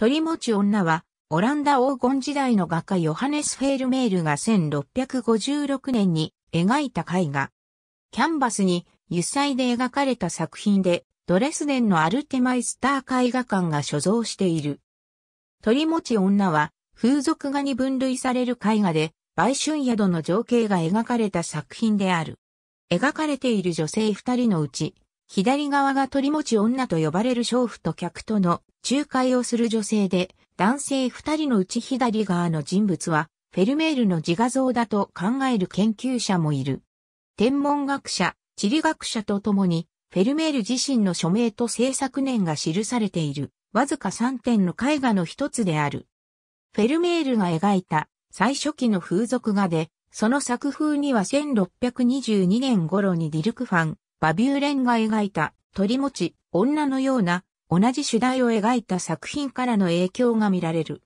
鳥持ち女は、オランダ黄金時代の画家ヨハネス・フェールメールが1656年に描いた絵画。キャンバスに油彩で描かれた作品で、ドレスデンのアルテマイスター絵画館が所蔵している。鳥持ち女は、風俗画に分類される絵画で、売春宿の情景が描かれた作品である。描かれている女性二人のうち、左側が鳥持ち女と呼ばれる娼婦と客との仲介をする女性で、男性二人のうち左側の人物は、フェルメールの自画像だと考える研究者もいる。天文学者、地理学者とともに、フェルメール自身の署名と制作年が記されている、わずか3点の絵画の一つである。フェルメールが描いた最初期の風俗画で、その作風には1622年頃にディルクファン、バビューレンが描いた鳥持ち女のような同じ主題を描いた作品からの影響が見られる。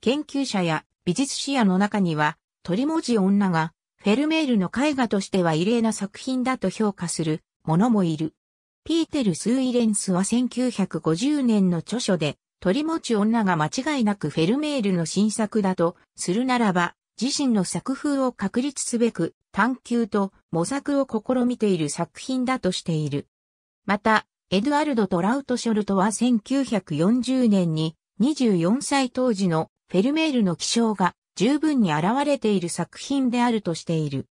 研究者や美術史野の中には鳥持ち女がフェルメールの絵画としては異例な作品だと評価する者もいる。ピーテル・スーイレンスは1950年の著書で鳥持ち女が間違いなくフェルメールの新作だとするならば自身の作風を確立すべく探求と模索を試みている作品だとしている。また、エドアルド・トラウト・ショルトは1940年に24歳当時のフェルメールの気象が十分に現れている作品であるとしている。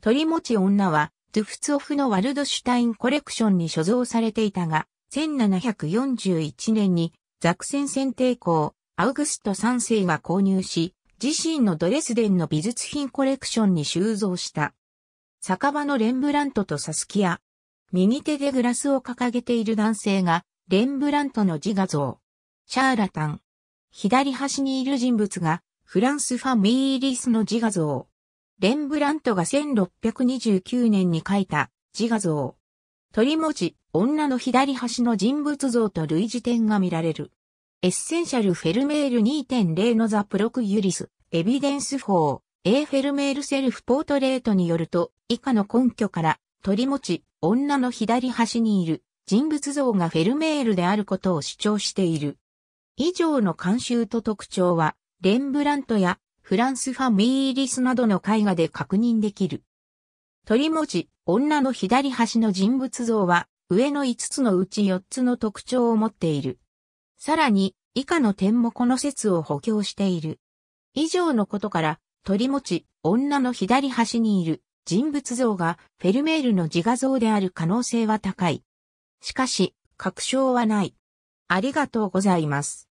鳥持ち女は、トゥフツオフのワルドシュタインコレクションに所蔵されていたが、1741年にザクセン選定校、アウグスト3世が購入し、自身のドレスデンの美術品コレクションに収蔵した。酒場のレンブラントとサスキア。右手でグラスを掲げている男性が、レンブラントの自画像。シャーラタン。左端にいる人物が、フランス・ファミーリスの自画像。レンブラントが1629年に描いた自画像。鳥文字、女の左端の人物像と類似点が見られる。エッセンシャルフェルメール2.0のザ・プロクユリス、エビデンス法、A フェルメールセルフポートレートによると、以下の根拠から、取り持ち、女の左端にいる人物像がフェルメールであることを主張している。以上の慣習と特徴は、レンブラントやフランスファミーリスなどの絵画で確認できる。取り持ち、女の左端の人物像は、上の5つのうち4つの特徴を持っている。さらに、以下の点もこの説を補強している。以上のことから、鳥持ち、女の左端にいる人物像がフェルメールの自画像である可能性は高い。しかし、確証はない。ありがとうございます。